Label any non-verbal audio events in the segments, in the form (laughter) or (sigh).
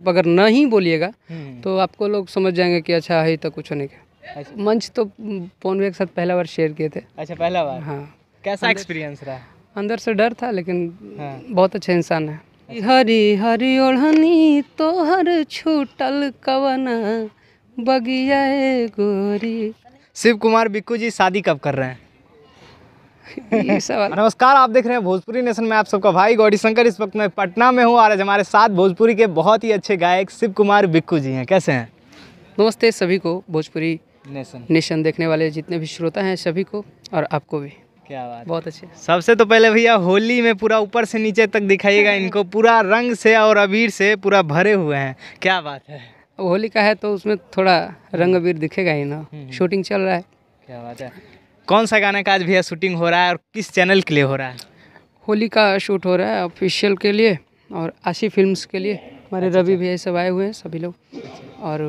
आप अगर नहीं बोलिएगा हम्म। तो आपको लोग समझ जाएंगे कि अच्छा है हाँ, तो कुछ होने का अच्छा। मंच तो फोन के साथ पहला बार शेयर किए थे अच्छा पहला बार हाँ कैसा एक्सपीरियंस रहा अंदर से डर था लेकिन हाँ। बहुत अच्छा इंसान है हरी हरी ओढ़नी तो हर छूटल कवना बगिया गोरी शिव कुमार बिक्कू जी शादी कब कर रहे हैं (laughs) नमस्कार आप देख रहे हैं भोजपुरी नेशन में आप सबका भाई गौरी शंकर इस वक्त मैं पटना में हूँ और आज हमारे साथ भोजपुरी के बहुत ही अच्छे गायक शिव कुमार बिक्कू जी हैं कैसे हैं नमस्ते सभी को भोजपुरी नेशन नेशन देखने वाले जितने भी श्रोता हैं सभी को और आपको भी क्या बात बहुत अच्छे सबसे तो पहले भैया होली में पूरा ऊपर से नीचे तक दिखाइएगा (laughs) इनको पूरा रंग से और अबीर से पूरा भरे हुए हैं क्या बात है होली का है तो उसमें थोड़ा रंग अबीर दिखेगा ही ना हम्म। शूटिंग चल रहा है क्या बात है कौन सा गाने का आज भैया शूटिंग हो रहा है और किस चैनल के लिए हो रहा है होली का शूट हो रहा है ऑफिशियल के लिए और आशी फिल्म्स के लिए हमारे अच्छा, रवि अच्छा। भैया सब आए हुए हैं सभी लोग और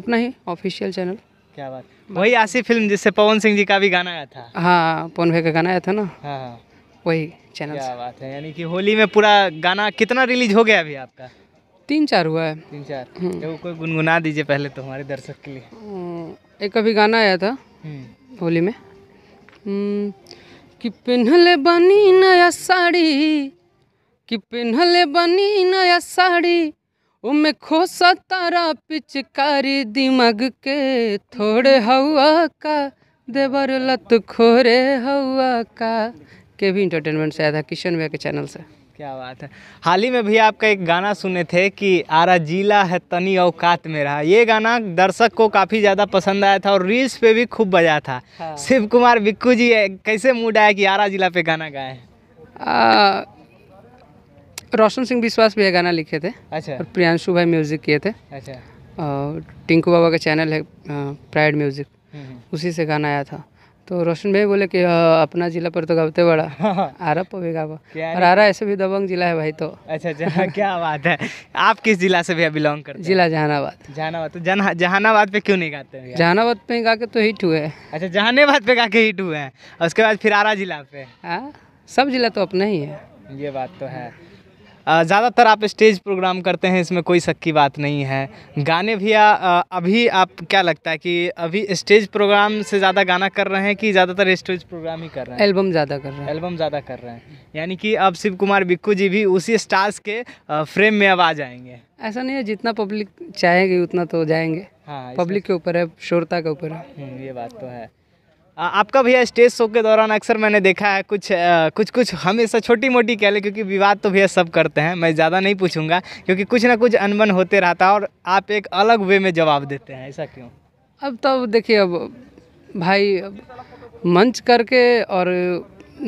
अपना ही ऑफिशियल चैनल क्या बात वही आशी फिल्म जिससे पवन सिंह जी का भी गाना आया था हाँ पवन भाई का गाना आया था ना हाँ, हाँ। वही चैनल क्या बात है यानी कि होली में पूरा गाना कितना रिलीज हो गया अभी आपका तीन चार हुआ है तीन चार तो हम्म। कोई गुनगुना दीजिए पहले तो हमारे दर्शक के लिए एक अभी गाना आया था हम्म। होली में कि पिन्हले बनी नया साड़ी कि पिन्हले बनी नया साड़ी उमे खोसा तारा पिचकारी दिमाग के थोड़े हवा का देवर लत खोरे हवा का के भी इंटरटेनमेंट से आया था किशन भैया के चैनल से क्या बात है हाल ही में भी आपका एक गाना सुने थे कि आरा जिला है तनी औकात में रहा ये गाना दर्शक को काफ़ी ज़्यादा पसंद आया था और रील्स पे भी खूब बजा था हाँ। शिव कुमार बिक्कू जी कैसे मूड आया कि आरा जिला पे गाना गाए रोशन सिंह विश्वास भी ये गाना लिखे थे अच्छा और प्रियांशु भाई म्यूज़िक किए थे अच्छा और टिंकू बाबा का चैनल है प्राइड म्यूज़िक हम्म। उसी से गाना आया था तो रोशन भाई बोले कि अपना जिला पर तो गाते बड़ा (laughs) आरा भी गाबो और आरा ऐसे भी दबंग जिला है भाई तो अच्छा जहा अच्छा, क्या बात है आप किस जिला से भैया बिलोंग करते जिला जहानाबाद जहानाबाद तो जहानाबाद पे क्यों नहीं गाते हैं जहानाबाद पे गा के तो हिट हुए अच्छा जहानाबाद पे गा के हिट हुए हैं उसके बाद फिर आरा जिला पे हाँ सब जिला तो अपना ही है ये बात तो है ज़्यादातर आप स्टेज प्रोग्राम करते हैं इसमें कोई शक की बात नहीं है गाने भैया अभी आप क्या लगता है कि अभी स्टेज प्रोग्राम से ज़्यादा गाना कर रहे हैं कि ज़्यादातर स्टेज प्रोग्राम ही कर रहे हैं एल्बम ज़्यादा कर रहे हैं एल्बम ज़्यादा कर रहे हैं यानी कि अब शिव कुमार बिक्कू जी भी उसी स्टार्स के फ्रेम में अब आ जाएंगे ऐसा नहीं है जितना पब्लिक चाहेगी उतना तो जाएंगे हाँ पब्लिक के ऊपर है शोरता के ऊपर है हम्म, ये बात तो है आपका भैया स्टेज शो के दौरान अक्सर मैंने देखा है कुछ आ, कुछ कुछ हमेशा छोटी मोटी कह लें क्योंकि विवाद तो भैया सब करते हैं मैं ज़्यादा नहीं पूछूंगा क्योंकि कुछ ना कुछ अनबन होते रहता है और आप एक अलग वे में जवाब देते हैं ऐसा क्यों अब तो देखिए अब भाई अब मंच करके और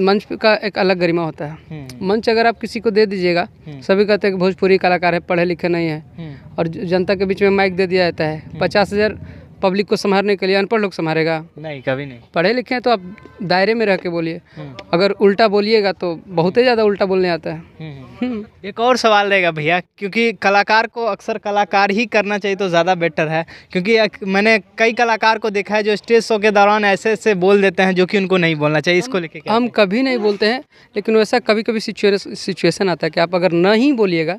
मंच का एक अलग गरिमा होता है हम्म। मंच अगर आप किसी को दे दीजिएगा हम्म। सभी कहते हैं भोजपुरी कलाकार है पढ़े लिखे नहीं है हम्म। और जनता के बीच में माइक दे दिया जाता है पचास हज़ार पब्लिक को संभालने के लिए अनपढ़ लोग संभालेगा नहीं कभी नहीं पढ़े लिखे हैं तो आप दायरे में रह के बोलिए हम्म। अगर उल्टा बोलिएगा तो बहुत ही ज़्यादा उल्टा बोलने आता है हम्म, हम्म। एक और सवाल रहेगा भैया क्योंकि कलाकार को अक्सर कलाकार ही करना चाहिए तो ज़्यादा बेटर है क्योंकि मैंने कई कलाकार को देखा है जो स्टेज शो के दौरान ऐसे ऐसे बोल देते हैं जो कि उनको नहीं बोलना चाहिए इसको लेके हम कभी नहीं बोलते हैं लेकिन वैसा कभी कभी सिचुएशन आता है कि आप अगर नहीं बोलिएगा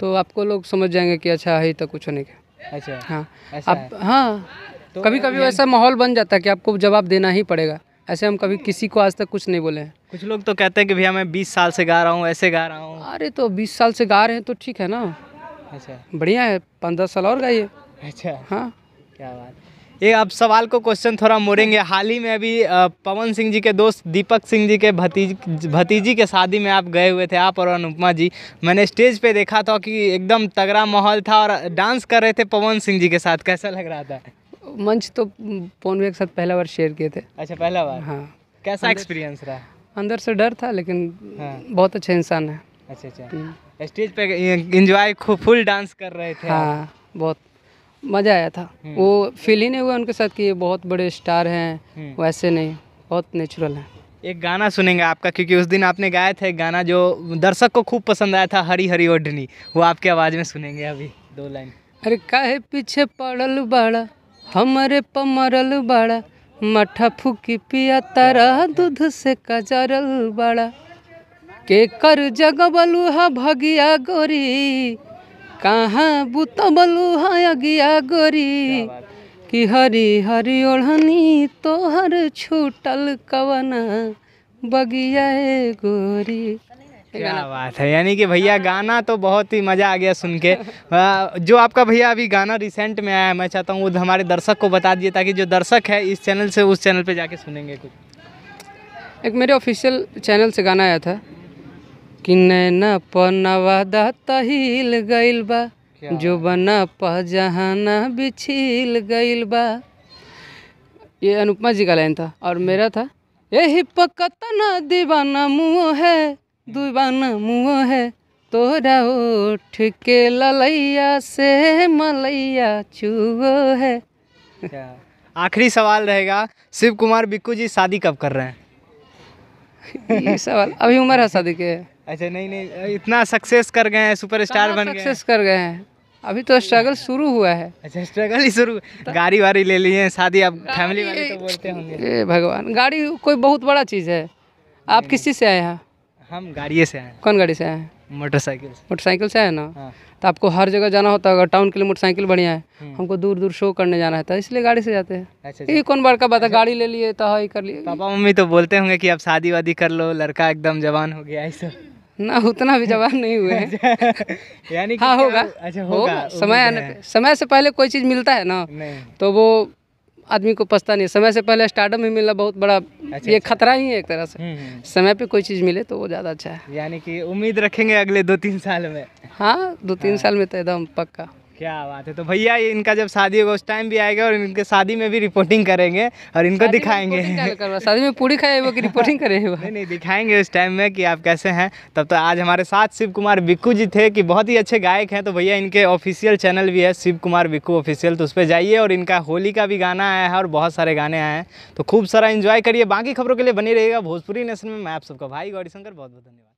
तो आपको लोग समझ जाएंगे कि अच्छा है हाँ, तो कुछ नहीं का अच्छा हाँ, हाँ। तो कभी कभी वैसा माहौल बन जाता है कि आपको जवाब देना ही पड़ेगा ऐसे हम कभी किसी को आज तक कुछ नहीं बोले हैं कुछ लोग तो कहते हैं कि भैया मैं बीस साल से गा रहा हूँ ऐसे गा रहा हूँ अरे तो बीस साल से गा रहे हैं तो ठीक है ना अच्छा बढ़िया है पाँच दस साल और गाइए अच्छा हाँ क्या बात ये अब सवाल को क्वेश्चन थोड़ा मोड़ेंगे हाल ही में अभी पवन सिंह जी के दोस्त दीपक सिंह जी के भतीजी भतीजी के शादी में आप गए हुए थे आप और अनुपमा जी मैंने स्टेज पे देखा था कि एकदम तगड़ा माहौल था और डांस कर रहे थे पवन सिंह जी के साथ कैसा लग रहा था मंच तो पवन के साथ पहला बार शेयर किए थे अच्छा पहला बार हाँ कैसा एक्सपीरियंस रहा अंदर से डर था लेकिन हाँ। बहुत अच्छा इंसान है अच्छा अच्छा हम्म। स्टेज पे इंजॉय फुल डांस कर रहे थे हाँ बहुत मज़ा आया था हम्म। वो फील ही नहीं हुआ उनके साथ कि ये बहुत बड़े स्टार हैं हम्म। वैसे नहीं बहुत नेचुरल हैं एक गाना सुनेंगे आपका क्योंकि उस दिन आपने गाया था एक गाना जो दर्शक को खूब पसंद आया था हरी हरी ओढ़नी वो आपके आवाज़ में सुनेंगे अभी दो लाइन अरे काहे पीछे पड़ल बड़ा हमारे पमरल बड़ा मठा फूकी पिया तरह दूध से कजरल बड़ा के कर जगबलू हा भगिया गोरी कहाँ बुतबलु हगिया गोरी कि हरी हरी ओढ़नी तोहर छूटल कवना बगिया गोरी क्या बात है यानी कि भैया गाना तो बहुत ही मज़ा आ गया सुन के जो आपका भैया अभी गाना रिसेंट में आया है मैं चाहता हूँ वो हमारे दर्शक को बता दिए ताकि जो दर्शक है इस चैनल से उस चैनल पे जाके सुनेंगे कुछ एक मेरे ऑफिशियल चैनल से गाना आया था कि नैना पनवा दहिल गैल बा जो बना पहजहाना बिछिल गैल बा ये अनुपमा जी का लाइन था और हम्म। मेरा था यही पकतना दीवाना मुँह है दीवाना मुँह है तोरा उठ के ललैया से मलैया चुओ है आखिरी सवाल रहेगा शिव कुमार बिक्कू जी शादी कब कर रहे हैं ये सवाल अभी उम्र है शादी के अच्छा नहीं नहीं इतना सक्सेस कर गए हैं सुपरस्टार बन गए सक्सेस कर गए हैं अभी तो स्ट्रगल शुरू हुआ है अच्छा स्ट्रगल ही शुरू गाड़ी वाड़ी ले लिए शादी आप फैमिली वाले तो बोलते होंगे भगवान गाड़ी कोई बहुत बड़ा चीज़ है आप किस चीज़ से आए हैं हम गाड़ी से आए कौन गाड़ी से आए हैं मोटरसाइकिल मोटरसाइकिल से है ना हाँ। तो आपको हर जगह जाना होता अगर टाउन के लिए मोटरसाइकिल बढ़िया है हम्म। हमको दूर दूर शो करने जाना है तो इसलिए गाड़ी से जाते हैं अच्छा, अच्छा। ये कौन बड़का बात है अच्छा। गाड़ी ले लिए तो ही कर लिए पापा मम्मी तो बोलते होंगे कि आप शादी वादी कर लो लड़का एकदम जवान हो गया ऐसा ना उतना भी जवान नहीं हुए (laughs) यानी हाँ होगा अच्छा होगा हो, समय आने समय से पहले कोई चीज़ मिलता है ना तो वो आदमी को पछता नहीं समय से पहले स्टार्टअप में मिलना बहुत बड़ा अच्छा, ये अच्छा। खतरा ही है एक तरह से हम्म, हम्म। समय पे कोई चीज़ मिले तो वो ज़्यादा अच्छा है यानी कि उम्मीद रखेंगे अगले दो तीन साल में हाँ दो तीन हाँ। साल में तो एकदम पक्का क्या बात है तो भैया इनका जब शादी होगा उस टाइम भी आएगा और इनके शादी में भी रिपोर्टिंग करेंगे और इनको दिखाएंगे शादी में पूरी खाए कि रिपोर्टिंग करेंगे नहीं नहीं दिखाएंगे उस टाइम में कि आप कैसे हैं तब तो आज हमारे साथ शिव कुमार बिक्कू जी थे कि बहुत ही अच्छे गायक हैं तो भैया इनके ऑफिशियल चैनल भी है शिव कुमार बिक्कू ऑफिशियल तो उस पर जाइए और इनका होली का भी गाना आया है और बहुत सारे गाने आए हैं तो खूब सारा इन्जॉय करिए बाकी खबरों के लिए बनी रहेगा भोजपुरी नेशन में मैं आप सबका भाई गौरीशंकर बहुत बहुत धन्यवाद